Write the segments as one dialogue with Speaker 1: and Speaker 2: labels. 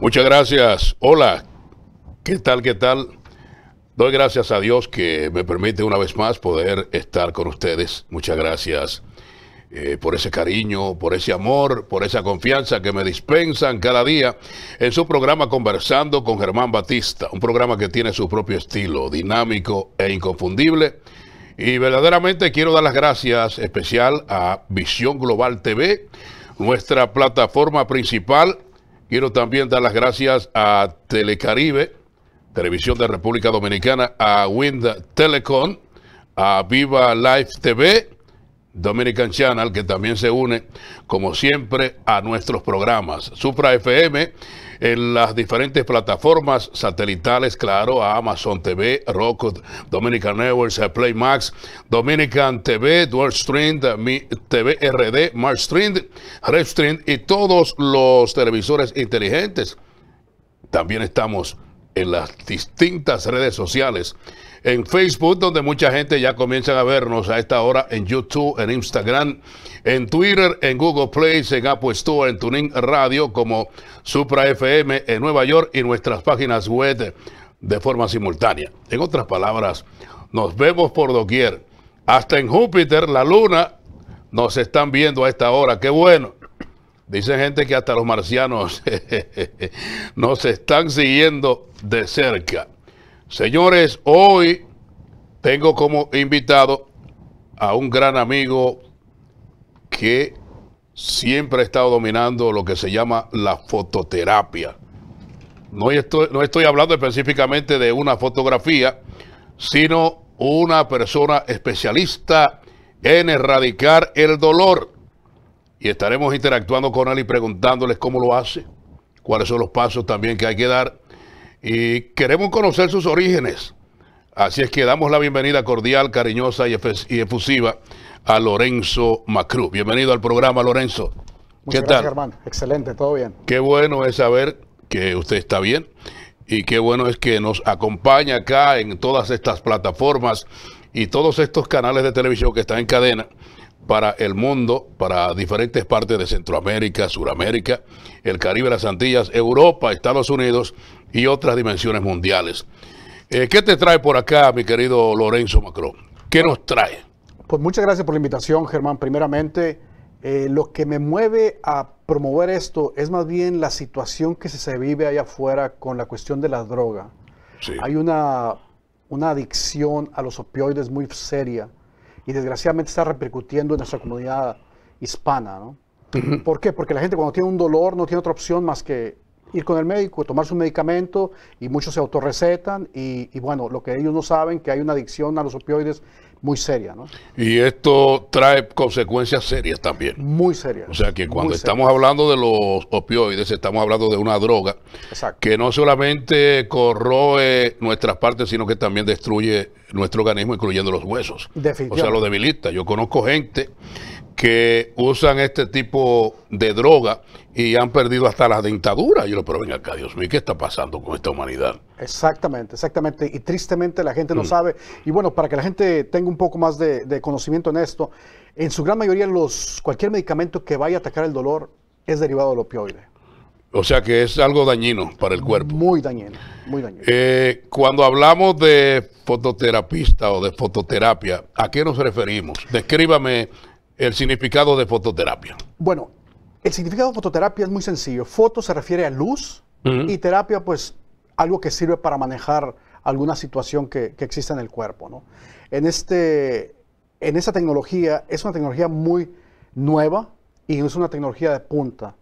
Speaker 1: Muchas gracias. Hola, ¿Qué tal? ¿Qué tal? Doy gracias a Dios que me permite una vez más poder estar con ustedes. Muchas gracias eh, por ese cariño, por ese amor, por esa confianza que me dispensan cada día en su programa Conversando con Germán Batista, un programa que tiene su propio estilo, dinámico e inconfundible. Y verdaderamente quiero dar las gracias especial a Visión Global TV, nuestra plataforma principal. Quiero también dar las gracias a Telecaribe Televisión de República Dominicana, a Wind Telecom, a Viva Live TV, Dominican Channel, que también se une, como siempre, a nuestros programas. Supra FM en las diferentes plataformas satelitales, claro, a Amazon TV, Roku, Dominican Networks, Playmax, Dominican TV, Dual Stream, TV RD, Stream, Red Stream y todos los televisores inteligentes. También estamos en las distintas redes sociales. En Facebook, donde mucha gente ya comienza a vernos a esta hora, en YouTube, en Instagram, en Twitter, en Google Play, en Apple Store, en Tuning Radio, como Supra FM en Nueva York y nuestras páginas web de forma simultánea. En otras palabras, nos vemos por doquier. Hasta en Júpiter, la luna, nos están viendo a esta hora. Qué bueno. Dicen gente que hasta los marcianos nos están siguiendo de cerca. Señores, hoy tengo como invitado a un gran amigo que siempre ha estado dominando lo que se llama la fototerapia. No estoy, no estoy hablando específicamente de una fotografía, sino una persona especialista en erradicar el dolor y estaremos interactuando con él y preguntándoles cómo lo hace, cuáles son los pasos también que hay que dar y queremos conocer sus orígenes. Así es que damos la bienvenida cordial, cariñosa y, efusiva a Lorenzo Macrú. Bienvenido al programa, Lorenzo. Muchas ¿Qué gracias, tal?
Speaker 2: Germán. Excelente, todo bien.
Speaker 1: Qué bueno es saber que usted está bien y qué bueno es que nos acompaña acá en todas estas plataformas y todos estos canales de televisión que están en cadena para el mundo, para diferentes partes de Centroamérica, Suramérica, el Caribe, las Antillas, Europa, Estados Unidos y otras dimensiones mundiales. Eh, ¿Qué te trae por acá, mi querido Lorenzo Macron? ¿Qué nos trae?
Speaker 2: Pues muchas gracias por la invitación, Germán. Primeramente, eh, lo que me mueve a promover esto es más bien la situación que se vive allá afuera con la cuestión de la droga. Hay una, una adicción a los opioides muy seria y desgraciadamente está repercutiendo en nuestra comunidad hispana. ¿Por qué? Porque la gente cuando tiene un dolor no tiene otra opción más que ir con el médico, tomar su medicamento y muchos se autorrecetan y, y bueno, lo que ellos no saben, que hay una adicción a los opioides muy seria. ¿no?
Speaker 1: Y esto trae consecuencias serias también.
Speaker 2: Muy serias. O
Speaker 1: sea que cuando estamos hablando de los opioides, estamos hablando de una droga que no solamente corroe nuestras partes, sino que también destruye nuestro organismo, incluyendo los huesos. O sea, lo debilita. Yo conozco gente que usan este tipo de droga y han perdido hasta las dentaduras. Yo lo pero venga, acá, Dios mío, ¿qué está pasando con esta humanidad?
Speaker 2: Exactamente, exactamente. Y tristemente la gente no mm. sabe. Y bueno, para que la gente tenga un poco más de, conocimiento en esto, en su gran mayoría los, cualquier medicamento que vaya a atacar el dolor es derivado del opioide.
Speaker 1: O sea que es algo dañino para el cuerpo. Muy dañino, muy dañino. Eh, cuando hablamos de fototerapista o de fototerapia, ¿a qué nos referimos? Descríbame el significado de fototerapia.
Speaker 2: Bueno, el significado de fototerapia es muy sencillo. Foto se refiere a luz y terapia, pues, algo que sirve para manejar alguna situación que, que existe en el cuerpo. ¿no? En, este, en esta tecnología, es una tecnología muy nueva y es una tecnología de punta,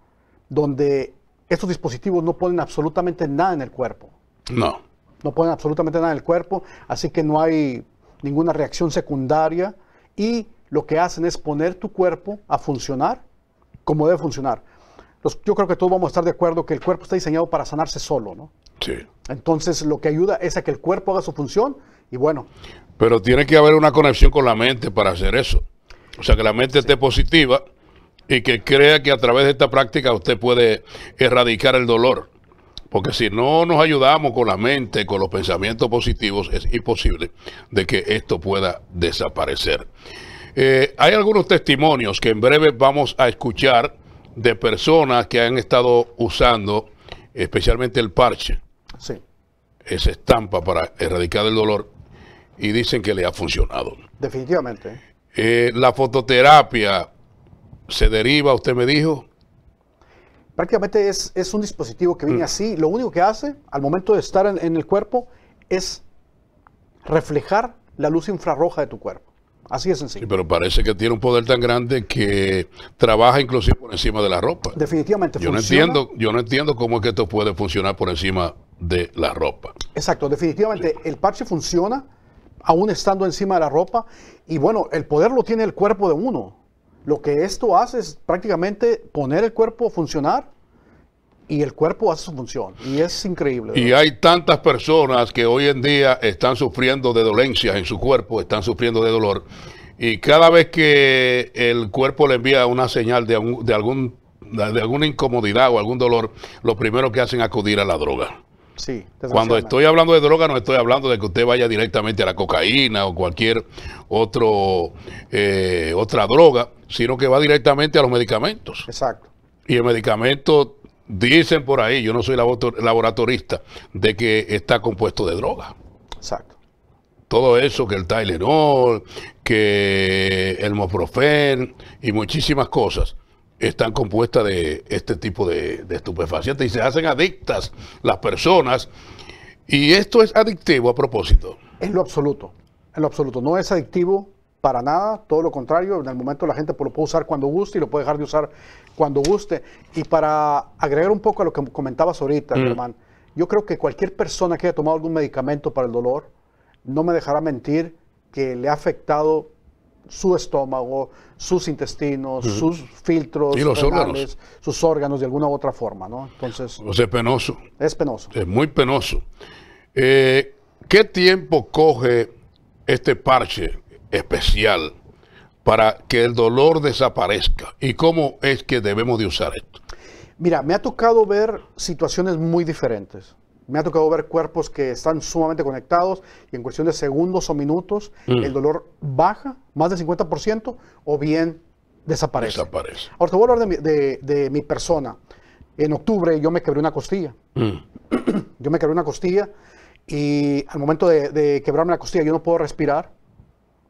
Speaker 2: donde estos dispositivos no ponen absolutamente nada en el cuerpo. No. No ponen absolutamente nada en el cuerpo, así que no hay ninguna reacción secundaria y lo que hacen es poner tu cuerpo a funcionar como debe funcionar. yo creo que todos vamos a estar de acuerdo que el cuerpo está diseñado para sanarse solo, ¿no? Sí. Entonces lo que ayuda es a que el cuerpo haga su función y bueno.
Speaker 1: Pero tiene que haber una conexión con la mente para hacer eso. O sea, que la mente esté positiva y que crea que a través de esta práctica usted puede erradicar el dolor. Porque si no nos ayudamos con la mente, con los pensamientos positivos, es imposible de que esto pueda desaparecer. Eh, hay algunos testimonios que en breve vamos a escuchar de personas que han estado usando especialmente el parche. Sí. Esa estampa para erradicar el dolor y dicen que le ha funcionado.
Speaker 2: Definitivamente.
Speaker 1: Eh, la fototerapia se deriva, usted me dijo.
Speaker 2: Prácticamente es, un dispositivo que viene mm. así. Lo único que hace al momento de estar en el cuerpo es reflejar la luz infrarroja de tu cuerpo. Así es sencillo.
Speaker 1: pero parece que tiene un poder tan grande que trabaja inclusive por encima de la ropa.
Speaker 2: Definitivamente. Yo no entiendo,
Speaker 1: yo no entiendo cómo es que esto puede funcionar por encima de la ropa.
Speaker 2: Exacto, definitivamente el parche funciona aún estando encima de la ropa y bueno, el poder lo tiene el cuerpo de uno. Lo que esto hace es prácticamente poner el cuerpo a funcionar y el cuerpo hace su función. Y es increíble. Y
Speaker 1: hay tantas personas que hoy en día están sufriendo de dolencias en su cuerpo, están sufriendo de dolor. Y cada vez que el cuerpo le envía una señal de, algún, de alguna incomodidad o algún dolor, lo primero que hacen es acudir a la droga. Sí, Cuando estoy hablando de droga, no estoy hablando de que usted vaya directamente a la cocaína o cualquier otro, eh, otra droga, sino que va directamente a los medicamentos. Exacto. Y el medicamento Dicen por ahí, yo no soy laboratorista, de que está compuesto de droga. Exacto. Todo eso, que el Tylenol, que el Moprofen y muchísimas cosas están compuestas de este tipo de, de estupefacientes y se hacen adictas las personas. Y esto es adictivo a propósito.
Speaker 2: Es lo absoluto, en lo absoluto. No es adictivo para nada, todo lo contrario, en el momento la gente pues, lo puede usar cuando guste y lo puede dejar de usar cuando guste. Y para agregar un poco a lo que comentabas ahorita, mm. Germán, yo creo que cualquier persona que haya tomado algún medicamento para el dolor, no me dejará mentir que le ha afectado su estómago, sus intestinos, sus filtros, sus órganos de alguna u otra forma, Entonces. es
Speaker 1: penoso. Es penoso. Es muy penoso. Eh, ¿Qué tiempo coge este parche especial para que el dolor
Speaker 2: desaparezca?
Speaker 1: ¿Y cómo es que debemos de usar esto?
Speaker 2: Mira, me ha tocado ver situaciones muy diferentes. Me ha tocado ver cuerpos que están sumamente conectados y en cuestión de segundos o minutos mm. el dolor baja más del 50% o bien desaparece. desaparece. Ahora te voy a hablar de mi, persona. En octubre yo me quebré una costilla. Mm. yo me quebré una costilla y al momento de, de quebrarme la costilla yo no puedo respirar.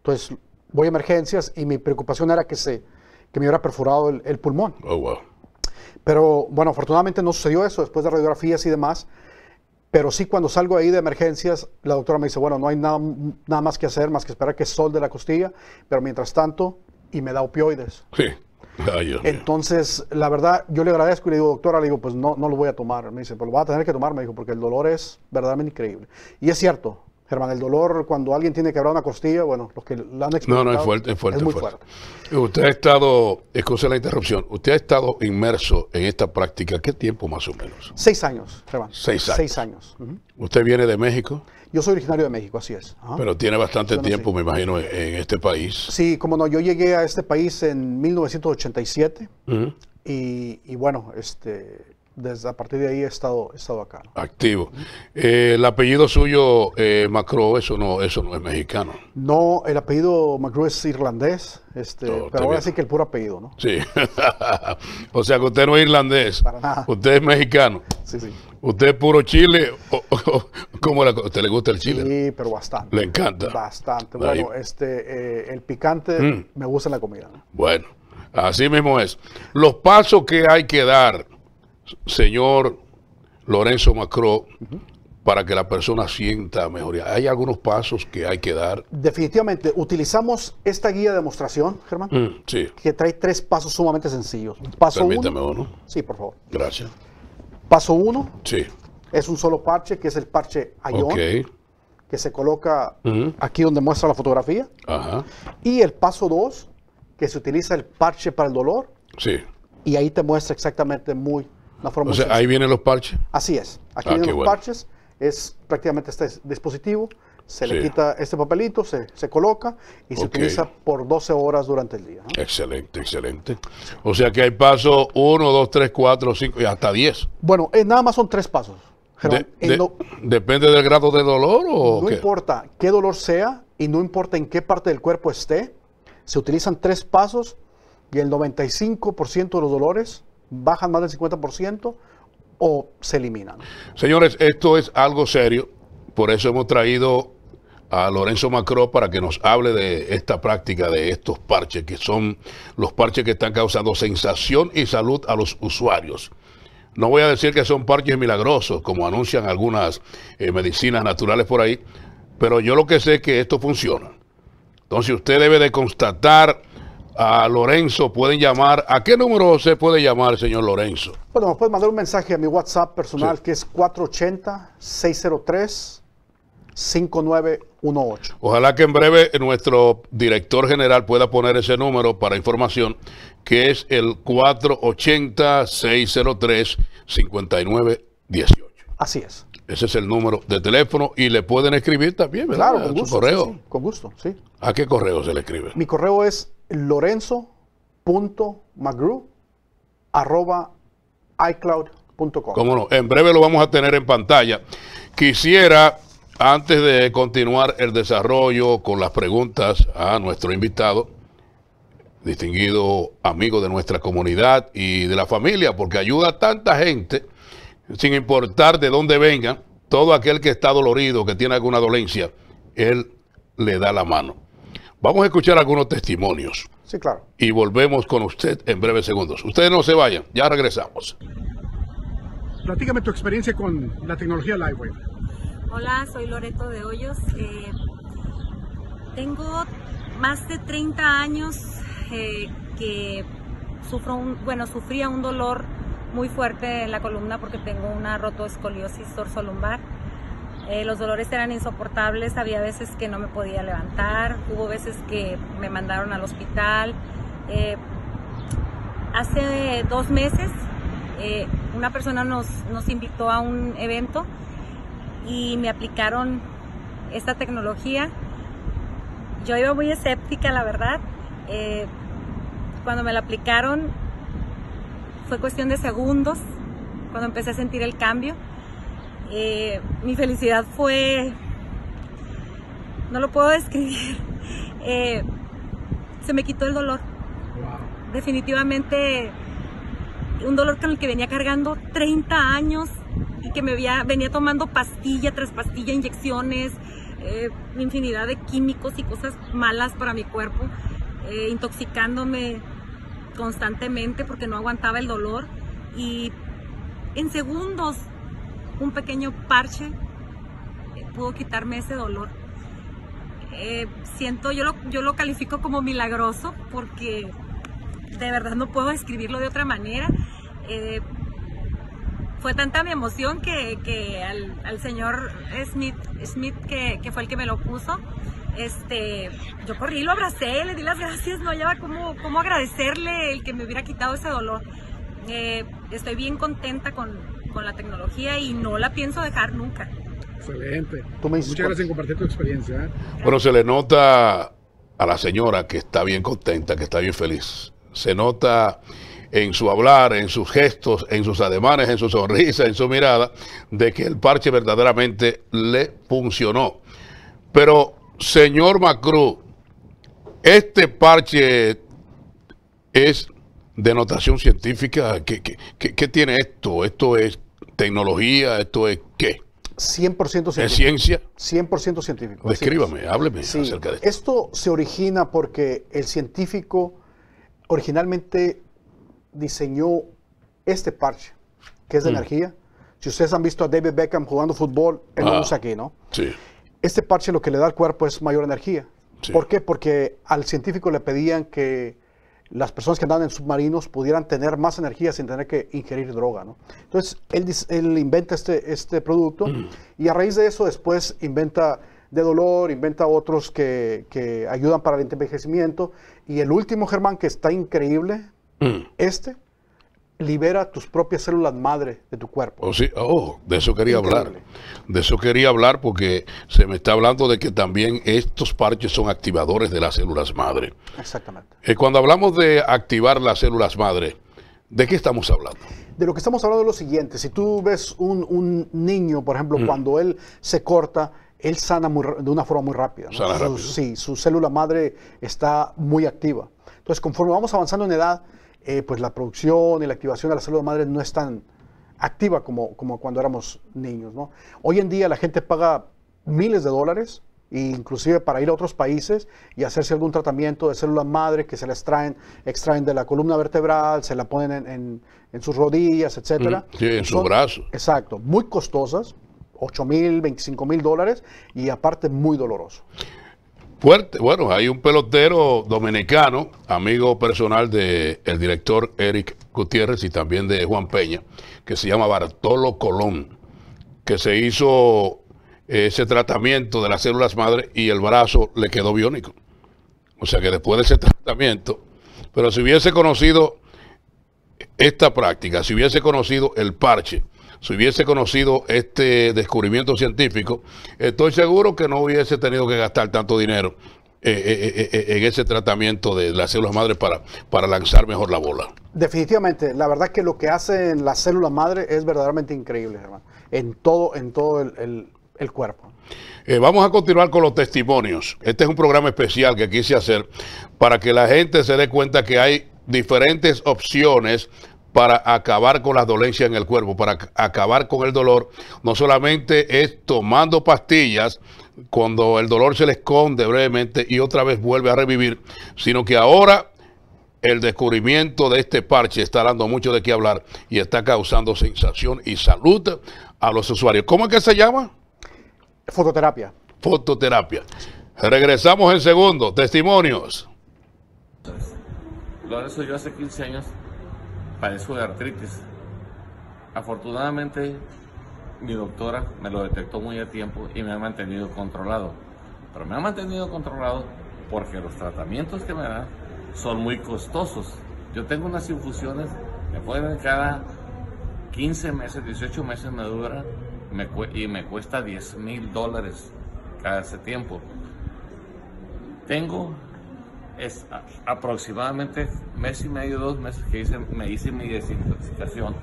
Speaker 2: Entonces voy a emergencias y mi preocupación era que, se, que me hubiera perforado el, pulmón. Oh, pero bueno, afortunadamente no sucedió eso después de radiografías y demás. Pero sí, cuando salgo ahí de emergencias, la doctora me dice, bueno, no hay nada, nada más que hacer, más que esperar que sol de la costilla, pero mientras tanto, y me da opioides. Sí. Entonces, la verdad, yo le agradezco y le digo, doctora, le digo, pues no, no lo voy a tomar. Me dice, pues lo va a tener que tomar, me dijo, porque el dolor es verdaderamente increíble. Y es cierto, Germán, el dolor cuando alguien tiene quebrar una costilla, bueno, los que la han experimentado. No, no, es fuerte, es fuerte. Es muy fuerte.
Speaker 1: Usted ha estado, excusa la interrupción, usted ha estado inmerso en esta práctica, ¿qué tiempo más o menos?
Speaker 2: Seis años, Germán. Seis años. Seis años.
Speaker 1: ¿Usted viene de México?
Speaker 2: Yo soy originario de México, así es.
Speaker 1: Pero tiene bastante tiempo, me imagino, en, este país.
Speaker 2: Sí, como no, yo llegué a este país en 1987 y, y bueno, este desde a partir de ahí he estado, estado acá.
Speaker 1: Activo. Eh, el apellido suyo, eh, Macro, eso no, eso no es mexicano.
Speaker 2: No, el apellido Macro es irlandés, este, pero ahora sí que el puro apellido, ¿no?
Speaker 1: Sí. o sea que usted no es irlandés. Para nada. Usted es mexicano. Sí, sí. ¿Usted es puro chile? ¿Cómo ¿Usted le gusta el chile?
Speaker 2: Sí, pero bastante. Le encanta. Bastante. Bueno, este, eh, el picante mm. me gusta en la comida.
Speaker 1: Bueno, así mismo es. Los pasos que hay que dar señor Lorenzo Macro, para que la persona sienta mejoría? ¿Hay algunos pasos que hay que dar?
Speaker 2: Definitivamente, utilizamos esta guía de demostración, Germán, mm, que trae tres pasos sumamente sencillos. Paso Permítame uno, Sí, por favor. Gracias. Paso uno. Sí. Es un solo parche, que es el parche Ion. que se coloca mm. aquí donde muestra la fotografía. Ajá. Y el paso dos, que se utiliza el parche para el dolor. Sí. Y ahí te muestra exactamente muy ahí
Speaker 1: vienen los parches.
Speaker 2: Así es. Aquí ah, vienen los parches. Es prácticamente este dispositivo. Se le quita este papelito, se, coloca y se utiliza por 12 horas durante el día. Excelente,
Speaker 1: excelente. O sea que hay pasos 1, 2, 3, 4, 5 y hasta 10.
Speaker 2: Bueno, eh, nada más son tres pasos.
Speaker 1: Eh, ¿Depende del grado de dolor o No
Speaker 2: importa qué dolor sea y no importa en qué parte del cuerpo esté, se utilizan tres pasos y el 95% de los dolores bajan más del 50% o se eliminan.
Speaker 1: Señores, esto es algo serio, por eso hemos traído a Lorenzo Macró para que nos hable de esta práctica de estos parches, que son los parches que están causando sensación y salud a los usuarios. No voy a decir que son parches milagrosos, como anuncian algunas eh, medicinas naturales por ahí, pero yo lo que sé es que esto funciona. Entonces usted debe de constatar a Lorenzo pueden llamar. ¿A qué número se puede llamar, señor Lorenzo?
Speaker 2: Bueno, me pueden mandar un mensaje a mi WhatsApp personal que es 480-603-5918.
Speaker 1: Ojalá que en breve nuestro director general pueda poner ese número para información, que es el 480-603-5918. Así es. Ese es el número de teléfono y le pueden escribir también, ¿verdad? Claro, con gusto.
Speaker 2: con gusto, sí.
Speaker 1: ¿A qué correo se le escribe?
Speaker 2: Mi correo es lorenzo.magru arroba no, en breve
Speaker 1: lo vamos a tener en pantalla. Quisiera, antes de continuar el desarrollo con las preguntas a nuestro invitado, distinguido amigo de nuestra comunidad y de la familia, porque ayuda a tanta gente, sin importar de dónde vengan, todo aquel que está dolorido, que tiene alguna dolencia, él le da la mano. Vamos a escuchar algunos testimonios. Sí, claro. Y volvemos con usted en breves segundos. Ustedes no se vayan, ya regresamos.
Speaker 2: Platícame tu experiencia con la tecnología LiveWave
Speaker 3: Hola, soy Loreto de Hoyos. Eh, tengo más de 30 años eh, que sufro un, bueno, sufría un dolor muy fuerte en la columna porque tengo una rotoescoliosis lumbar eh, los dolores eran insoportables, había veces que no me podía levantar, hubo veces que me mandaron al hospital. Eh, hace dos meses eh, una persona nos, invitó a un evento y me aplicaron esta tecnología. Yo iba muy escéptica, la verdad. cuando me la aplicaron fue cuestión de segundos cuando empecé a sentir el cambio. Eh, mi felicidad fue, no lo puedo describir, eh, se me quitó el dolor. Definitivamente un dolor con el que venía cargando 30 años y que me había, venía tomando pastilla tras pastilla, inyecciones, eh, infinidad de químicos y cosas malas para mi cuerpo, intoxicándome constantemente porque no aguantaba el dolor y en segundos un pequeño parche eh, pudo quitarme ese dolor. Eh, siento, yo lo, yo lo califico como milagroso porque de verdad no puedo describirlo de otra manera. Eh, fue tanta mi emoción que, al, señor Smith, Smith que, fue el que me lo puso, este, yo corrí, lo abracé, le di las gracias, no ya cómo, cómo agradecerle el que me hubiera quitado ese dolor. estoy bien contenta con, con la tecnología y no la pienso dejar nunca.
Speaker 2: Excelente. Muchas gracias por compartir tu experiencia. ¿eh?
Speaker 1: Bueno, se le nota a la señora que está bien contenta, que está bien feliz. Se nota en su hablar, en sus gestos, en sus ademanes, en su sonrisa, en su mirada, de que el parche verdaderamente le funcionó. Pero, señor Macruz, este parche es de notación científica. qué tiene esto? ¿Esto es tecnología, esto es qué?
Speaker 2: 100% científico. ¿Es ciencia? 100% científico. Descríbame,
Speaker 1: hábleme acerca de esto.
Speaker 2: Esto se origina porque el científico originalmente diseñó este parche, que es de mm. energía. Si ustedes han visto a David Beckham jugando fútbol, él lo ah, usa aquí, ¿no? Sí. Este parche lo que le da al cuerpo es mayor energía. ¿Por qué? Porque al científico le pedían que las personas que andan en submarinos pudieran tener más energía sin tener que ingerir droga, ¿no? Entonces, él, inventa este, este producto mm. y a raíz de eso después inventa de dolor, inventa otros que, ayudan para el envejecimiento y el último, Germán, que está increíble, mm. este libera tus propias células madre de tu cuerpo.
Speaker 1: Oh, sí. Oh, de eso quería hablar. De eso quería hablar porque se me está hablando de que también estos parches son activadores de las células madre. Exactamente. Y eh, cuando hablamos de activar las células madre, ¿de qué estamos hablando?
Speaker 2: De lo que estamos hablando es lo siguiente. Si tú ves un, niño, por ejemplo, mm. cuando él se corta, él sana muy, de una forma muy rápida. Sana rápido? sí, su célula madre está muy activa. Entonces, conforme vamos avanzando en edad, eh, pues la producción y la activación de la salud madre no es tan activa como, como cuando éramos niños. ¿no? Hoy en día la gente paga miles de dólares inclusive para ir a otros países y hacerse algún tratamiento de células madre que se la traen, extraen de la columna vertebral, se la ponen en, en, sus rodillas, etcétera. en sus brazos. Exacto, muy costosas, 8 mil, 25 mil dólares y aparte muy doloroso.
Speaker 1: Fuerte. Bueno, hay un pelotero dominicano, amigo personal del director Eric Gutiérrez y también de Juan Peña, que se llama Bartolo Colón, que se hizo ese tratamiento de las células madre y el brazo le quedó biónico. O sea que después de ese tratamiento, pero si hubiese conocido esta práctica, si hubiese conocido el parche, si hubiese conocido este descubrimiento científico, estoy seguro que no hubiese tenido que gastar tanto dinero eh, eh, eh, en ese tratamiento de las células madres para, para lanzar mejor la bola.
Speaker 2: Definitivamente, la verdad es que lo que hacen las células madres es verdaderamente increíble, hermano, en todo, en todo el, cuerpo.
Speaker 1: vamos a continuar con los testimonios. Este es un programa especial que quise hacer para que la gente se dé cuenta que hay diferentes opciones para acabar con las dolencias en el cuerpo, para acabar con el dolor, no solamente es tomando pastillas cuando el dolor se le esconde brevemente y otra vez vuelve a revivir, sino que ahora el descubrimiento de este parche está dando mucho de qué hablar y está causando sensación y salud a los usuarios. ¿Cómo es que se llama?
Speaker 2: Fototerapia.
Speaker 1: Fototerapia. Regresamos en segundo. Testimonios.
Speaker 2: eso yo hace
Speaker 4: 15 años padezco de artritis. Afortunadamente, mi doctora me lo detectó muy a tiempo y me ha mantenido controlado. Pero me ha mantenido controlado porque los tratamientos que me dan son muy costosos. Yo tengo unas infusiones que pueden cada 15 meses, 18 meses me dura y me cuesta 10 mil dólares cada ese tiempo. Tengo es aproximadamente mes y medio, dos meses que hice, me hice mi desintoxicación.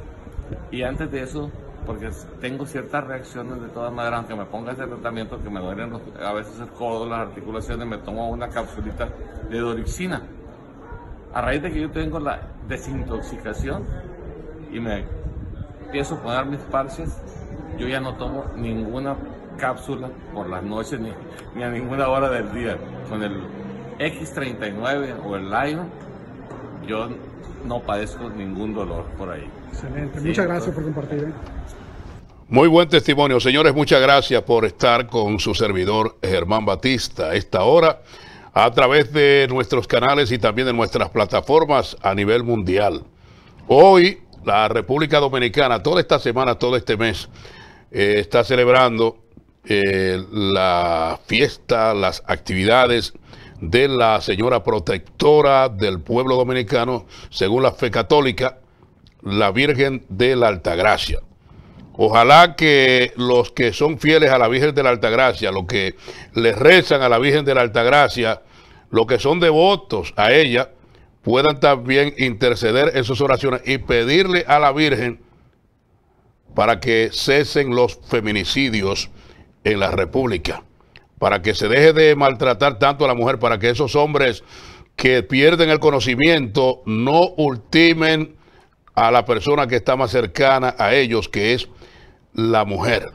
Speaker 4: Y antes de eso, porque tengo ciertas reacciones de todas maneras, aunque me ponga ese tratamiento que me duelen a veces el codo, las articulaciones, me tomo una capsulita de dorixina. A raíz de que yo tengo la desintoxicación y me empiezo a poner mis parches, yo ya no tomo ninguna cápsula por las noches ni, ni a ninguna hora del día con el X39 o el Lion, yo no padezco ningún dolor por ahí.
Speaker 2: Excelente, muchas gracias por compartir. ¿eh?
Speaker 1: Muy buen testimonio, señores, muchas gracias por estar con su servidor Germán Batista a esta hora a través de nuestros canales y también de nuestras plataformas a nivel mundial. Hoy la República Dominicana, toda esta semana, todo este mes, eh, está celebrando eh, la fiesta, las actividades de la señora protectora del pueblo dominicano, según la fe católica, la Virgen de la Altagracia. Ojalá que los que son fieles a la Virgen de la Altagracia, los que les rezan a la Virgen de la Altagracia, los que son devotos a ella, puedan también interceder en sus oraciones y pedirle a la Virgen para que cesen los feminicidios en la República para que se deje de maltratar tanto a la mujer, para que esos hombres que pierden el conocimiento no ultimen a la persona que está más cercana a ellos, que es la mujer.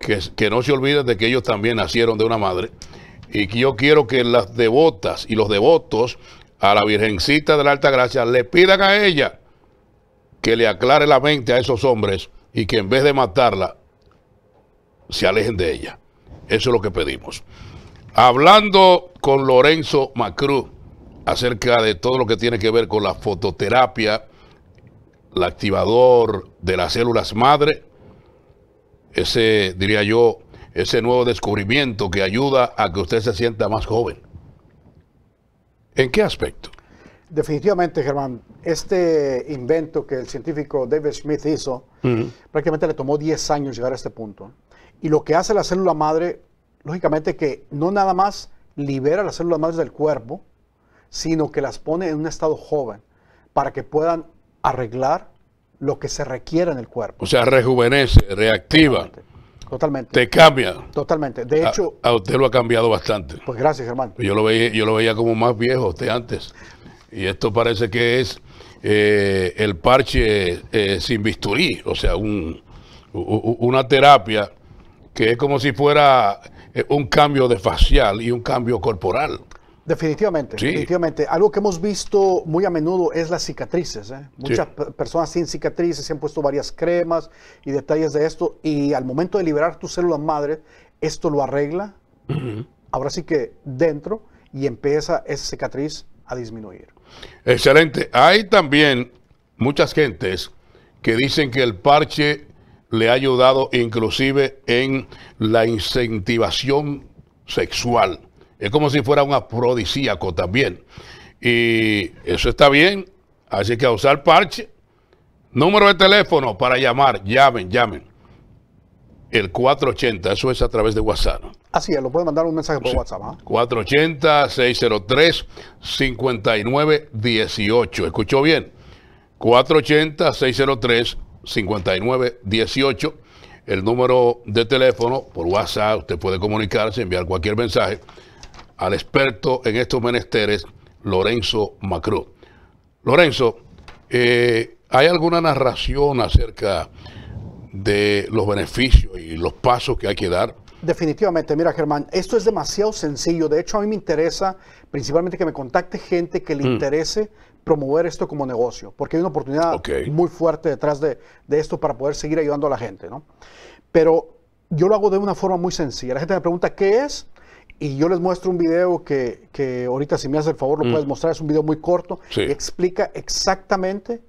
Speaker 1: Que, no se olvide de que ellos también nacieron de una madre. Y que yo quiero que las devotas y los devotos a la Virgencita de la Alta Gracia le pidan a ella que le aclare la mente a esos hombres y que en vez de matarla, se alejen de ella. Eso es lo que pedimos. Hablando con Lorenzo Macruz acerca de todo lo que tiene que ver con la fototerapia, el activador de las células madre, ese, diría yo, ese nuevo descubrimiento que ayuda a que usted se sienta más joven. ¿En qué aspecto?
Speaker 2: Definitivamente, Germán, este invento que el científico David Smith hizo, prácticamente le tomó 10 años llegar a este punto. Y lo que hace la célula madre, lógicamente que no nada más libera las células madres del cuerpo, sino que las pone en un estado joven para que puedan arreglar lo que se requiere en el cuerpo.
Speaker 1: O sea, rejuvenece, reactiva. Totalmente. Te cambia.
Speaker 2: Totalmente. De hecho.
Speaker 1: A, usted lo ha cambiado bastante.
Speaker 2: Pues gracias, hermano
Speaker 1: Yo lo veía, yo lo veía como más viejo usted antes. Y esto parece que es eh, el parche eh, sin bisturí, o sea, un, una terapia que es como si fuera eh, un cambio de facial y un cambio corporal.
Speaker 2: Definitivamente, definitivamente. Algo que hemos visto muy a menudo es las cicatrices. ¿eh? Muchas personas sin cicatrices se han puesto varias cremas y detalles de esto y al momento de liberar tus células madre, esto lo arregla. Ahora sí que dentro y empieza esa cicatriz a disminuir.
Speaker 1: Excelente. Hay también muchas gentes que dicen que el parche le ha ayudado inclusive en la incentivación sexual. Es como si fuera un afrodisíaco también. Y eso está bien. Así que a usar parche. Número de teléfono para llamar. Llamen, llamen. El 480, eso es a través de WhatsApp.
Speaker 2: Así es, lo pueden mandar un mensaje por WhatsApp.
Speaker 1: 480 ¿ah? 480-603-5918. ¿Escuchó bien? 480-603-5918. 5918, el número de teléfono, por WhatsApp, usted puede comunicarse, enviar cualquier mensaje al experto en estos menesteres, Lorenzo Macrú. Lorenzo, eh, ¿hay alguna narración acerca de los beneficios y los pasos que hay que dar?
Speaker 2: Definitivamente, mira Germán, esto es demasiado sencillo. De hecho, a mí me interesa principalmente que me contacte gente que le mm. interese promover esto como negocio, porque hay una oportunidad muy fuerte detrás de, esto para poder seguir ayudando a la gente, ¿no? Pero yo lo hago de una forma muy sencilla. La gente me pregunta, ¿qué es? Y yo les muestro un video que, ahorita, si me hace el favor, lo mm. puedes mostrar. Es un video muy corto y explica exactamente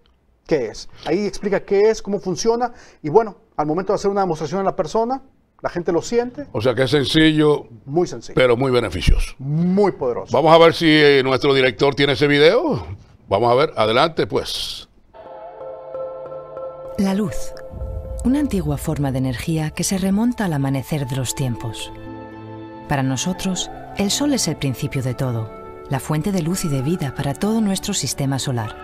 Speaker 2: qué es. Ahí explica qué es, cómo funciona. Y bueno, al momento de hacer una demostración a la persona, la gente lo siente.
Speaker 1: O sea que es sencillo. Muy sencillo. Pero muy beneficioso.
Speaker 5: Muy poderoso.
Speaker 1: Vamos a ver si eh, nuestro director tiene ese video. Vamos a ver, adelante pues.
Speaker 5: La luz, una antigua forma de energía que se remonta al amanecer de los tiempos. Para nosotros, el Sol es el principio de todo, la fuente de luz y de vida para todo nuestro sistema solar.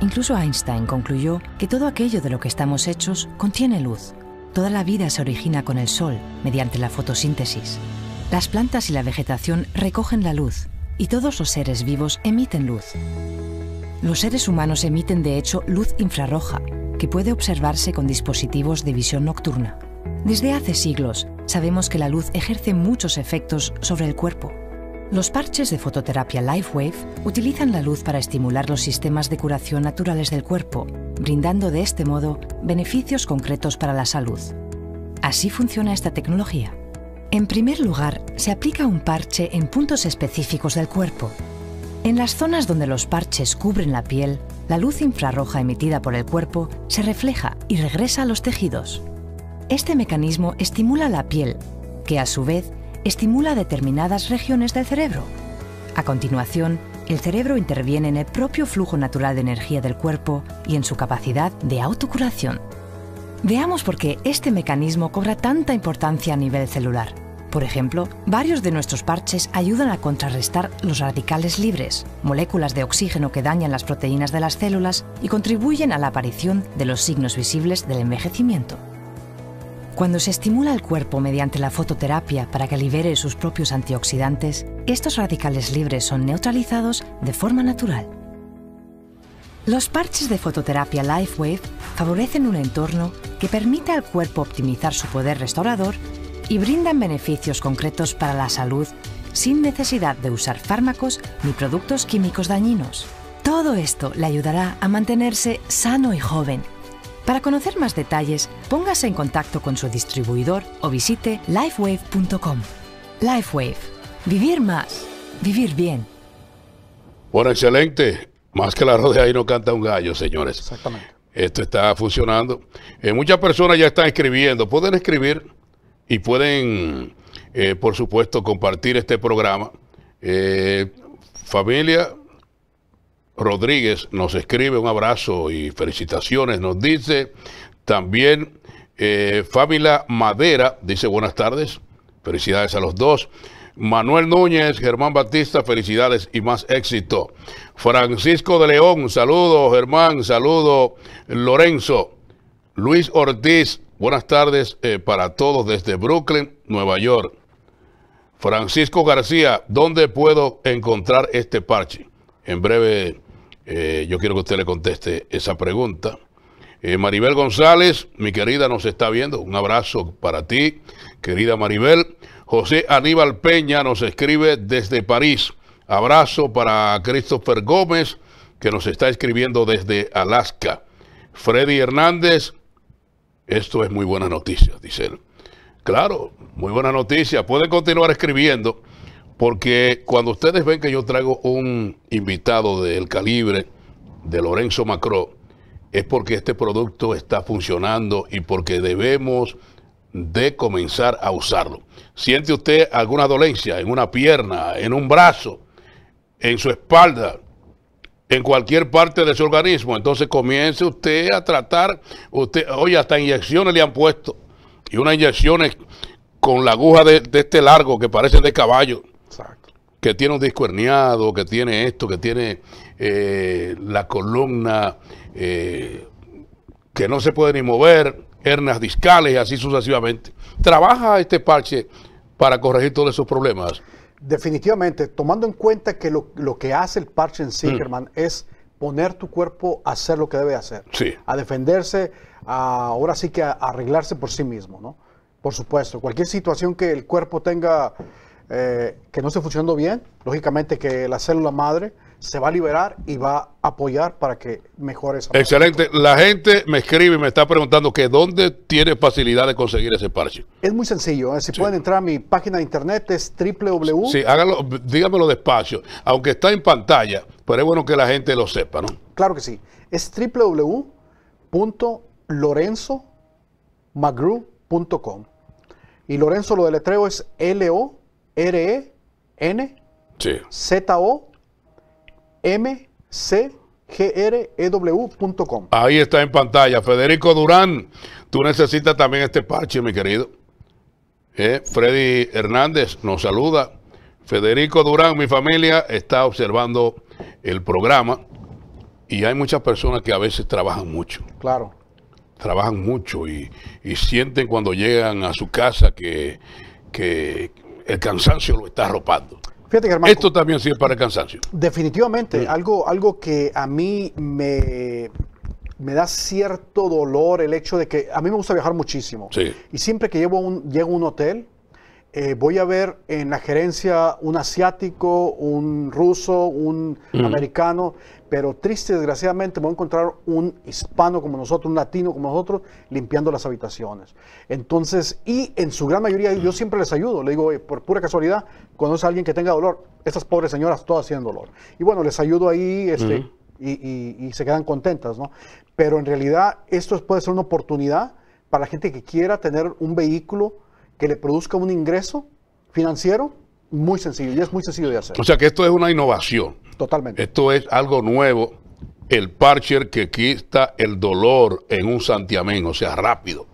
Speaker 5: Incluso Einstein concluyó que todo aquello de lo que estamos hechos contiene luz. Toda la vida se origina con el Sol mediante la fotosíntesis. Las plantas y la vegetación recogen la luz y todos los seres vivos emiten luz. Los seres humanos emiten de hecho luz infrarroja, que puede observarse con dispositivos de visión nocturna. Desde hace siglos, sabemos que la luz ejerce muchos efectos sobre el cuerpo. Los parches de fototerapia LifeWave utilizan la luz para estimular los sistemas de curación naturales del cuerpo, brindando de este modo beneficios concretos para la salud. Así funciona esta tecnología. En primer lugar, se aplica un parche en puntos específicos del cuerpo, en las zonas donde los parches cubren la piel, la luz infrarroja emitida por el cuerpo se refleja y regresa a los tejidos. Este mecanismo estimula la piel, que a su vez estimula determinadas regiones del cerebro. A continuación, el cerebro interviene en el propio flujo natural de energía del cuerpo y en su capacidad de autocuración. Veamos por qué este mecanismo cobra tanta importancia a nivel celular. Por ejemplo, varios de nuestros parches ayudan a contrarrestar los radicales libres, moléculas de oxígeno que dañan las proteínas de las células y contribuyen a la aparición de los signos visibles del envejecimiento. Cuando se estimula el cuerpo mediante la fototerapia para que libere sus propios antioxidantes, estos radicales libres son neutralizados de forma natural. Los parches de fototerapia LifeWave favorecen un entorno que permite al cuerpo optimizar su poder restaurador y brindan beneficios concretos para la salud sin necesidad de usar fármacos ni productos químicos dañinos. Todo esto le ayudará a mantenerse sano y joven. Para conocer más detalles, póngase en contacto con su distribuidor o visite lifewave.com. Lifewave. Vivir más. Vivir bien.
Speaker 1: Bueno, excelente. Más que la rodea ahí no canta un gallo, señores. Exactamente. Esto está funcionando. Eh, muchas personas ya están escribiendo. Pueden escribir y pueden, eh, por supuesto, compartir este programa. Eh, familia Rodríguez nos escribe un abrazo y felicitaciones. Nos dice también eh, Fábila Madera, dice buenas tardes, felicidades a los dos. Manuel Núñez, Germán Batista, felicidades y más éxito. Francisco de León, saludos Germán, saludo Lorenzo. Luis Ortiz, Buenas tardes eh, para todos desde Brooklyn, Nueva York. Francisco García, ¿dónde puedo encontrar este parche? En breve, eh, yo quiero que usted le conteste esa pregunta. Eh, Maribel González, mi querida, nos está viendo. Un abrazo para ti, querida Maribel. José Aníbal Peña nos escribe desde París. Abrazo para Christopher Gómez, que nos está escribiendo desde Alaska. Freddy Hernández, esto es muy buena noticia, dice él. Claro, muy buena noticia. Puede continuar escribiendo, porque cuando ustedes ven que yo traigo un invitado del calibre de Lorenzo Macro, es porque este producto está funcionando y porque debemos de comenzar a usarlo. ¿Siente usted alguna dolencia en una pierna, en un brazo, en su espalda? en cualquier parte de su organismo. Entonces comience usted a tratar, usted, oye, hasta inyecciones le han puesto. Y unas inyecciones con la aguja de, este largo que parece de caballo. Que tiene un disco herniado, que tiene esto, que tiene eh, la columna eh, que no se puede ni mover, hernias discales y así sucesivamente. Trabaja este parche para corregir todos esos problemas.
Speaker 2: Definitivamente, tomando en cuenta que lo, que hace el parche en sí, mm. es poner tu cuerpo a hacer lo que debe hacer, a defenderse, ahora sí que a, arreglarse por sí mismo, ¿no? Por supuesto, cualquier situación que el cuerpo tenga eh, que no esté funcionando bien, lógicamente que la célula madre se va a liberar y va a apoyar para que mejore esa
Speaker 1: Excelente. La gente me escribe y me está preguntando que dónde tiene facilidad de conseguir ese parche.
Speaker 2: Es muy sencillo. ¿eh? Si pueden entrar a mi página de internet es www. Sí,
Speaker 1: háganlo, dígamelo despacio. Aunque está en pantalla, pero es bueno que la gente lo sepa, ¿no?
Speaker 2: Claro que sí. Es www.lorenzomagru.com. Y Lorenzo lo deletreo es L-O-R-E-N. Z-O mcgrew.com.
Speaker 1: Ahí está en pantalla. Federico Durán, tú necesitas también este parche, mi querido. Eh, Freddy Hernández nos saluda. Federico Durán, mi familia, está observando el programa y hay muchas personas que a veces trabajan mucho. Claro. Trabajan mucho y, sienten cuando llegan a su casa que, que el cansancio lo está arropando.
Speaker 2: Fíjate, Esto
Speaker 1: también sirve para el cansancio.
Speaker 2: Definitivamente, algo, algo que a mí me, me da cierto dolor el hecho de que a mí me gusta viajar muchísimo. Y siempre que llevo un, llego a un hotel, eh, voy a ver en la gerencia un asiático, un ruso, un americano, pero triste, desgraciadamente, voy a encontrar un hispano como nosotros, un latino como nosotros, limpiando las habitaciones. Entonces, y en su gran mayoría, yo siempre les ayudo. Le digo, por pura casualidad, conoce a alguien que tenga dolor. Estas pobres señoras todas tienen dolor. Y bueno, les ayudo ahí, este, Y, y, se quedan contentas, ¿no? Pero en realidad esto puede ser una oportunidad para la gente que quiera tener un vehículo que le produzca un ingreso financiero muy sencillo y es muy sencillo de hacer. O sea
Speaker 1: que esto es una innovación. Totalmente. Esto es algo nuevo, el parcher que quita el dolor en un santiamén, o sea, rápido.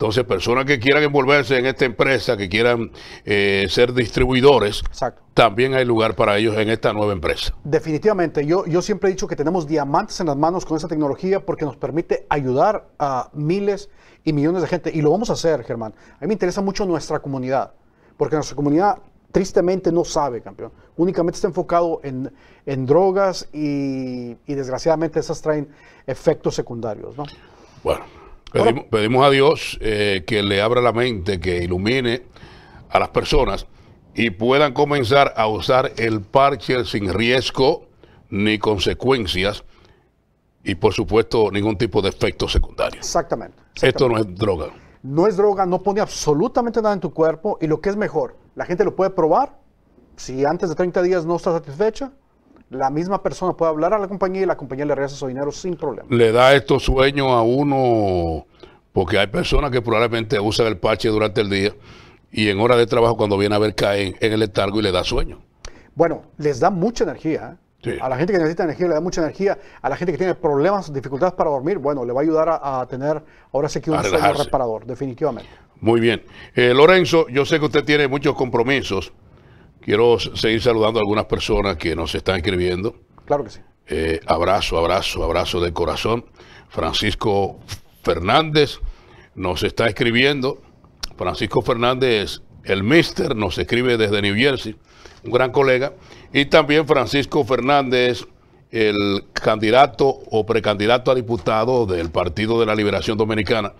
Speaker 1: Entonces, personas que quieran envolverse en esta empresa, que quieran eh, ser distribuidores, también hay lugar para ellos en esta nueva empresa.
Speaker 2: Definitivamente, yo, yo siempre he dicho que tenemos diamantes en las manos con esta tecnología porque nos permite ayudar a miles y millones de gente. Y lo vamos a hacer, Germán. A mí me interesa mucho nuestra comunidad, porque nuestra comunidad tristemente no sabe, campeón. Únicamente está enfocado en, drogas y, desgraciadamente esas traen efectos secundarios. ¿no?
Speaker 1: Bueno. Pedimos, a Dios eh, que le abra la mente, que ilumine a las personas y puedan comenzar a usar el parche sin riesgo ni consecuencias y por supuesto ningún tipo de efecto secundario. Exactamente. exactamente. Esto no es droga.
Speaker 2: No es droga, no pone absolutamente nada en tu cuerpo y lo que es mejor, la gente lo puede probar. Si antes de 30 días no está satisfecha, la misma persona puede hablar a la compañía y la compañía le regresa su dinero sin problema.
Speaker 1: Le da estos sueños a uno, porque hay personas que probablemente usan el parche durante el día y en hora de trabajo cuando viene a ver caen en el letargo y le da sueño.
Speaker 2: Bueno, les da mucha energía. ¿eh? A la gente que necesita energía le da mucha energía. A la gente que tiene problemas, dificultades para dormir, bueno, le va a ayudar a, tener ahora sí que un sueño reparador, definitivamente.
Speaker 1: Muy bien. Eh, Lorenzo, yo sé que usted tiene muchos compromisos. Quiero seguir saludando a algunas personas que nos están escribiendo. Claro que sí. Eh, abrazo, abrazo, abrazo de corazón. Francisco Fernández nos está escribiendo. Francisco Fernández, el mister, nos escribe desde New Jersey, un gran colega. Y también Francisco Fernández, el candidato o precandidato a diputado del Partido de la Liberación Dominicana.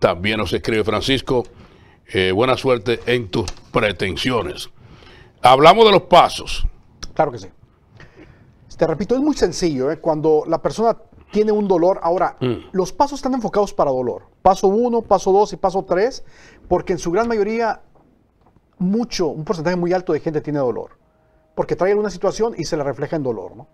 Speaker 1: También nos escribe Francisco, eh, buena suerte en tus pretensiones.
Speaker 2: Hablamos de los pasos. Claro que sí. Te repito, es muy sencillo. ¿eh? Cuando la persona tiene un dolor, ahora mm. los pasos están enfocados para dolor. Paso 1, paso 2 y paso 3, porque en su gran mayoría, mucho, un porcentaje muy alto de gente tiene dolor. Porque trae alguna situación y se le refleja en dolor. ¿no?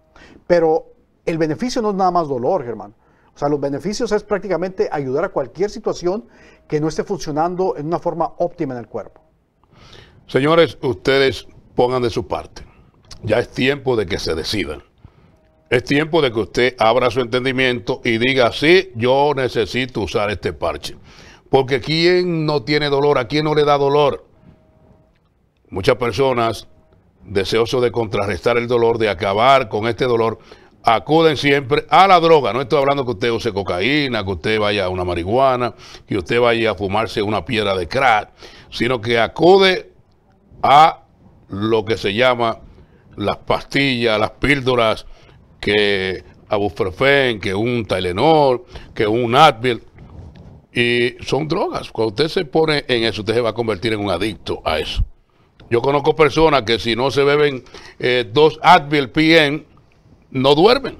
Speaker 2: Pero el beneficio no es nada más dolor, Germán. O sea, los beneficios es prácticamente ayudar a cualquier situación que no esté funcionando en una forma óptima en el cuerpo.
Speaker 1: Señores, ustedes pongan de su parte. Ya es tiempo de que se decidan. Es tiempo de que usted abra su entendimiento y diga, sí, yo necesito usar este parche. Porque ¿quién no tiene dolor? ¿A quién no le da dolor? Muchas personas, deseosos de contrarrestar el dolor, de acabar con este dolor, acuden siempre a la droga. No estoy hablando que usted use cocaína, que usted vaya a una marihuana, que usted vaya a fumarse una piedra de crack, sino que acude a lo que se llama las pastillas, las píldoras, que abuprofen, que un Tylenol, que un Advil. Y son drogas. Cuando usted se pone en eso, usted se va a convertir en un adicto a eso. Yo conozco personas que si no se beben eh, dos Advil PM, no duermen.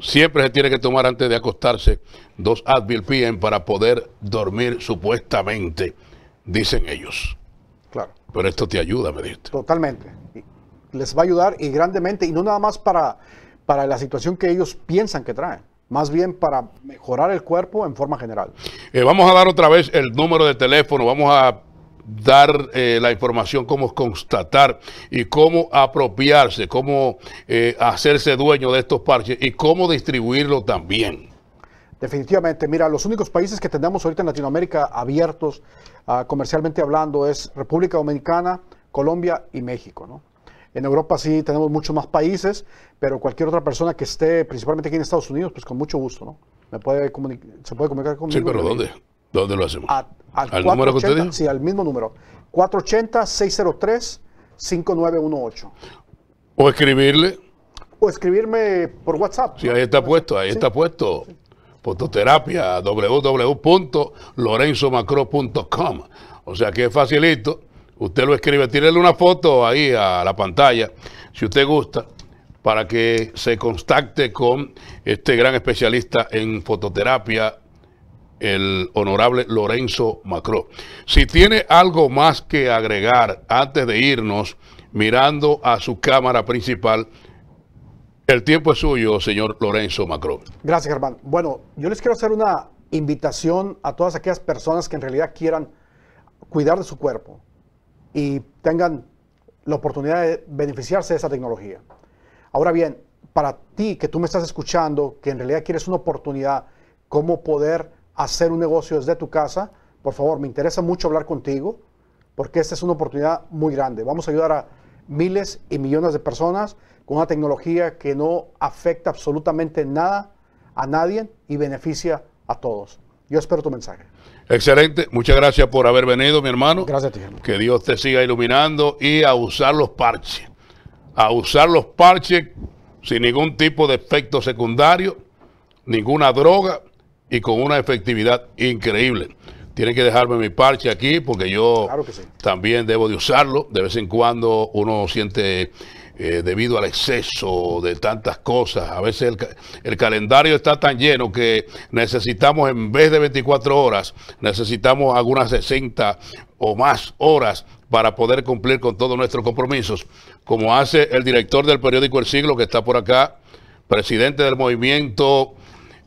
Speaker 1: Siempre se tiene que tomar antes de acostarse dos Advil PM para poder dormir supuestamente, dicen ellos. Pero esto te ayuda,
Speaker 2: me dijiste. Totalmente. Les va a ayudar y grandemente, y no nada más para, para la situación que ellos piensan que traen, más bien para mejorar el cuerpo en forma general. Eh,
Speaker 1: vamos a dar otra vez el número de teléfono, vamos a dar eh, la información, cómo constatar y cómo apropiarse, cómo eh, hacerse dueño de estos parches y cómo distribuirlo también.
Speaker 2: Definitivamente, mira, los únicos países que tenemos ahorita en Latinoamérica abiertos Ah, comercialmente hablando es República Dominicana, Colombia y México, ¿no? En Europa sí tenemos muchos más países, pero cualquier otra persona que esté, principalmente aquí en Estados Unidos, pues con mucho gusto, ¿no? Me puede se puede comunicar conmigo. Sí, pero ¿dónde?
Speaker 1: ¿Dónde lo hacemos? al, ¿Al número que usted dijo?
Speaker 2: Sí, al mismo número. 480-603-5918.
Speaker 1: O escribirle.
Speaker 2: O escribirme por WhatsApp.
Speaker 1: Sí, ahí está puesto, ahí está puesto fototerapia www.lorenzomacro.com. O sea que es facilito. Usted lo escribe, tírele una foto ahí a la pantalla, si usted gusta, para que se contacte con este gran especialista en fototerapia, el honorable Lorenzo Macro. Si tiene algo más que agregar antes de irnos mirando a su cámara principal, el tiempo es suyo, señor Lorenzo Macron.
Speaker 2: Gracias, Germán. Bueno, yo les quiero hacer una invitación a todas aquellas personas que en realidad quieran cuidar de su cuerpo y tengan la oportunidad de beneficiarse de esa tecnología. Ahora bien, para ti que tú me estás escuchando, que en realidad quieres una oportunidad, cómo poder hacer un negocio desde tu casa, por favor, me interesa mucho hablar contigo, porque esta es una oportunidad muy grande. Vamos a ayudar a miles y millones de personas una tecnología que no afecta absolutamente nada a nadie y beneficia a todos. Yo espero tu mensaje.
Speaker 1: Excelente, muchas gracias por haber venido, mi hermano. Gracias a ti. Hermano. Que Dios te siga iluminando y a usar los parches. A usar los parches sin ningún tipo de efecto secundario, ninguna droga y con una efectividad increíble tienen que dejarme mi parche aquí porque yo también debo de usarlo. De vez en cuando uno siente, eh, debido al exceso de tantas cosas, a veces el, el, calendario está tan lleno que necesitamos, en vez de 24 horas, necesitamos algunas 60 o más horas para poder cumplir con todos nuestros compromisos. Como hace el director del periódico El Siglo, que está por acá, presidente del movimiento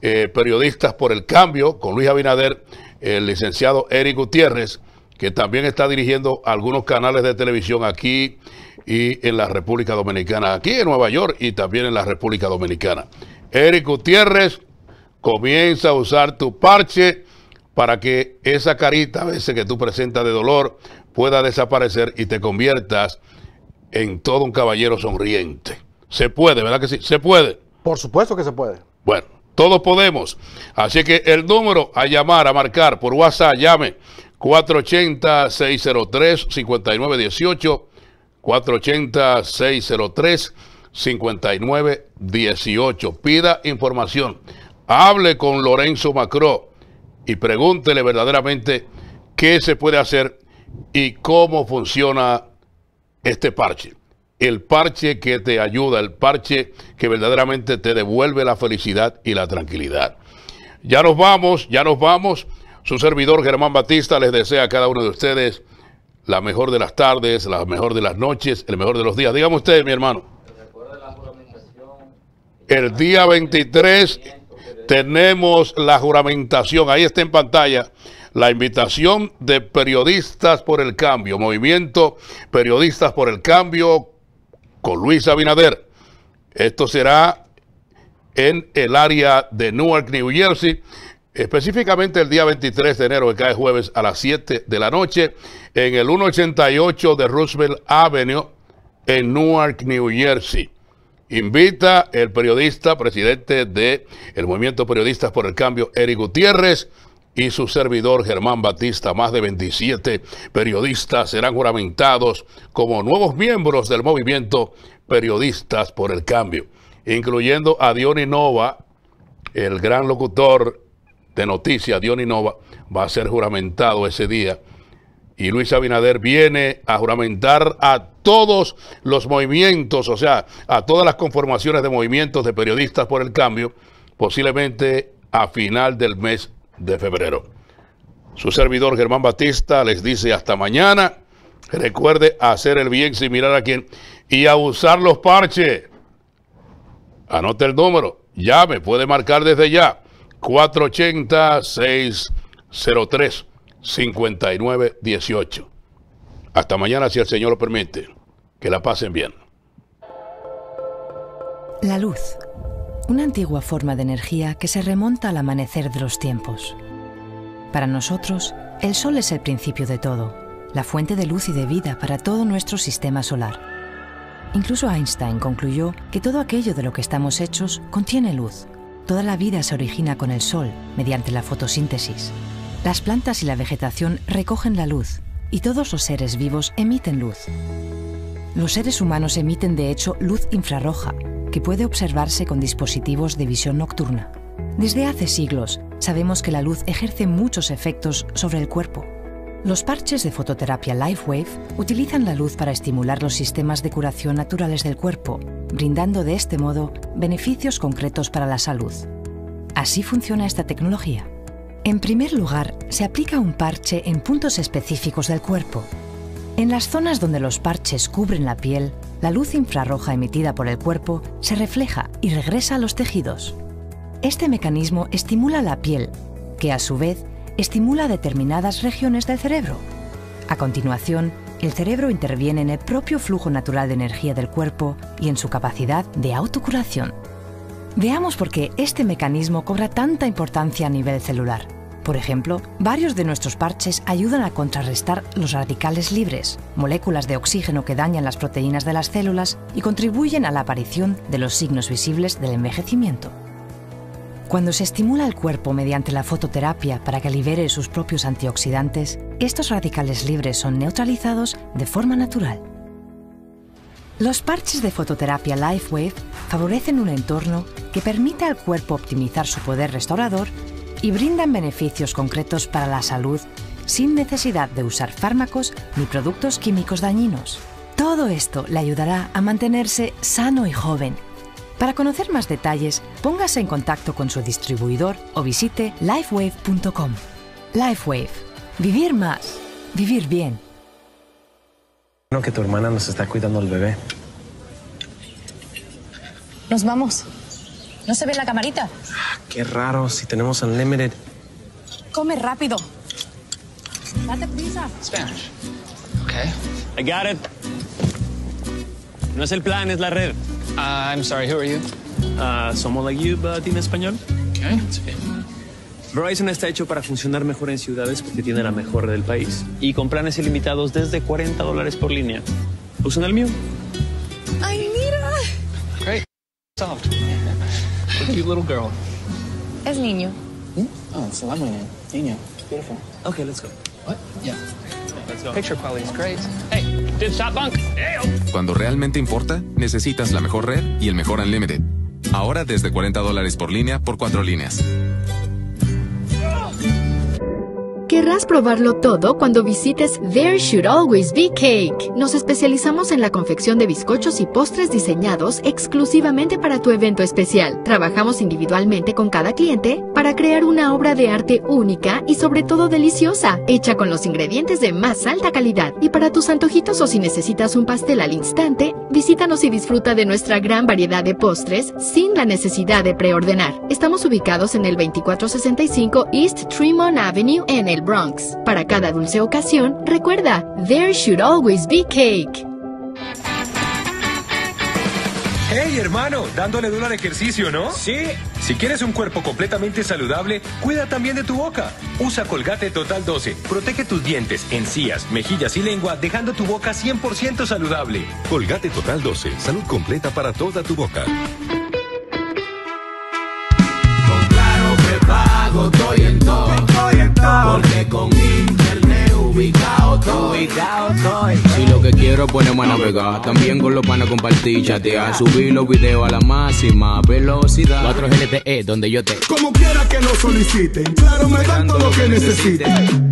Speaker 1: eh, periodistas por el Cambio, con Luis Abinader, el licenciado Eric Gutiérrez, que también está dirigiendo algunos canales de televisión aquí y en la República Dominicana, aquí en Nueva York y también en la República Dominicana. Eric Gutiérrez, comienza a usar tu parche para que esa carita a veces que tú presentas de dolor pueda desaparecer y te conviertas en todo un caballero sonriente. Se puede, ¿verdad que sí? Se puede.
Speaker 2: Por supuesto que se puede.
Speaker 1: Bueno. Todos podemos. Así que el número a llamar, a marcar por WhatsApp, llame 480-603-5918. 480-603-5918. Pida información. Hable con Lorenzo Macro y pregúntele verdaderamente qué se puede hacer y cómo funciona este parche el parche que te ayuda, el parche que verdaderamente te devuelve la felicidad y la tranquilidad. Ya nos vamos, ya nos vamos. Su servidor Germán Batista les desea a cada uno de ustedes la mejor de las tardes, la mejor de las noches, el mejor de los días. Dígame ustedes mi hermano. El día 23 tenemos la juramentación. Ahí está en pantalla la invitación de Periodistas por el Cambio, Movimiento Periodistas por el Cambio, con Luis Abinader. Esto será en el área de Newark, New Jersey, específicamente el día 23 de enero, que cae jueves a las 7 de la noche, en el 188 de Roosevelt Avenue, en Newark, New Jersey. Invita el periodista, presidente del el Movimiento Periodistas por el Cambio, Eric Gutiérrez y su servidor Germán Batista, más de 27 periodistas serán juramentados como nuevos miembros del movimiento Periodistas por el Cambio, incluyendo a Diony Nova, el gran locutor de noticias, Diony Nova, va a ser juramentado ese día. Y Luis Abinader viene a juramentar a todos los movimientos, o sea, a todas las conformaciones de movimientos de periodistas por el cambio, posiblemente a final del mes de febrero. Su servidor Germán Batista les dice hasta mañana. Recuerde hacer el bien sin mirar a quién y a usar los parches. Anote el número. Llame, puede marcar desde ya. 480-603-5918. Hasta mañana, si el Señor lo permite. Que la pasen bien.
Speaker 5: La luz una antigua forma de energía que se remonta al amanecer de los tiempos. Para nosotros, el Sol es el principio de todo, la fuente de luz y de vida para todo nuestro sistema solar. Incluso Einstein concluyó que todo aquello de lo que estamos hechos contiene luz. Toda la vida se origina con el Sol, mediante la fotosíntesis. Las plantas y la vegetación recogen la luz, y todos los seres vivos emiten luz. Los seres humanos emiten de hecho luz infrarroja, que puede observarse con dispositivos de visión nocturna. Desde hace siglos, sabemos que la luz ejerce muchos efectos sobre el cuerpo. Los parches de fototerapia LifeWave utilizan la luz para estimular los sistemas de curación naturales del cuerpo, brindando de este modo beneficios concretos para la salud. Así funciona esta tecnología. En primer lugar, se aplica un parche en puntos específicos del cuerpo, en las zonas donde los parches cubren la piel, la luz infrarroja emitida por el cuerpo se refleja y regresa a los tejidos. Este mecanismo estimula la piel, que a su vez estimula determinadas regiones del cerebro. A continuación, el cerebro interviene en el propio flujo natural de energía del cuerpo y en su capacidad de autocuración. Veamos por qué este mecanismo cobra tanta importancia a nivel celular. Por ejemplo, varios de nuestros parches ayudan a contrarrestar los radicales libres, moléculas de oxígeno que dañan las proteínas de las células y contribuyen a la aparición de los signos visibles del envejecimiento. Cuando se estimula el cuerpo mediante la fototerapia para que libere sus propios antioxidantes, estos radicales libres son neutralizados de forma natural. Los parches de fototerapia LifeWave favorecen un entorno que permite al cuerpo optimizar su poder restaurador y brindan beneficios concretos para la salud sin necesidad de usar fármacos ni productos químicos dañinos. Todo esto le ayudará a mantenerse sano y joven. Para conocer más detalles, póngase en contacto con su distribuidor o visite lifewave.com. Lifewave. Vivir más. Vivir bien.
Speaker 4: Bueno, que tu hermana nos está cuidando al bebé.
Speaker 5: Nos vamos. ¿No se ve en la camarita?
Speaker 4: Ah, qué raro, si tenemos Unlimited.
Speaker 5: Come rápido. Date prisa. Spanish.
Speaker 4: Okay. I got it. No es el plan, es la red. Ah, I'm sorry, who are you? Ah, somos like you, but in español. Okay, it's Verizon está hecho para funcionar mejor en ciudades porque tiene la mejor del país. Y con planes ilimitados desde 40 dólares por línea.
Speaker 2: Usen el mío.
Speaker 5: Ay, mira. Great. Cute little girl. Es niño. Hmm? Oh, it's a lovely name. Niño. beautiful. Okay, let's go. What? Yeah. Let's go. Picture quality is great. Hey, dude, stop bunk.
Speaker 1: Hey oh.
Speaker 4: Cuando realmente importa, necesitas la mejor red y el mejor Unlimited. Ahora desde 40 dólares por línea por cuatro líneas.
Speaker 3: Querrás probarlo todo cuando visites There Should Always Be Cake. Nos especializamos en la confección de bizcochos y postres diseñados exclusivamente para tu evento especial. Trabajamos individualmente con cada cliente para crear una obra de arte única y sobre todo deliciosa, hecha con los ingredientes de más alta calidad. Y para tus antojitos o si necesitas un pastel al instante, visítanos y disfruta de nuestra gran variedad de postres sin la necesidad de preordenar. Estamos ubicados en el 2465 East Tremont Avenue en el Bronx. Para cada dulce ocasión, recuerda, there should always be cake.
Speaker 4: Hey hermano, dándole duro al ejercicio, ¿no? Sí. Si quieres un cuerpo completamente saludable, cuida también de tu boca. Usa Colgate Total 12. Protege tus dientes, encías, mejillas y lengua, dejando tu boca 100% saludable. Colgate Total 12, salud completa para toda tu boca. Porque con internet ubicado estoy. Si lo que quiero ponemos a navegar. También con los panas compartir, a Subir los videos a la máxima velocidad. 4 LTE, donde yo te.
Speaker 1: Como quiera que lo soliciten. Claro, me dan todo lo que necesiten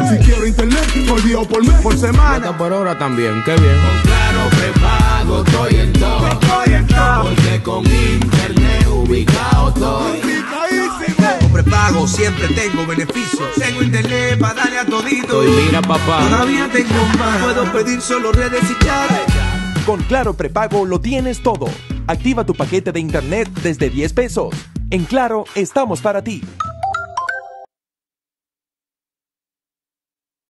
Speaker 4: Si quiero internet, por día o por mes, por semana. por hora también, qué bien. Con claro prepago, estoy en todo. Estoy en todo. Porque con internet ubicado estoy siempre pago, siempre tengo beneficios. Tengo internet para darle a todito. Y mira, papá. Todavía tengo más. Puedo pedir solo redes y chat. Con Claro Prepago lo tienes todo. Activa tu paquete de internet desde 10 pesos. En Claro, estamos para ti.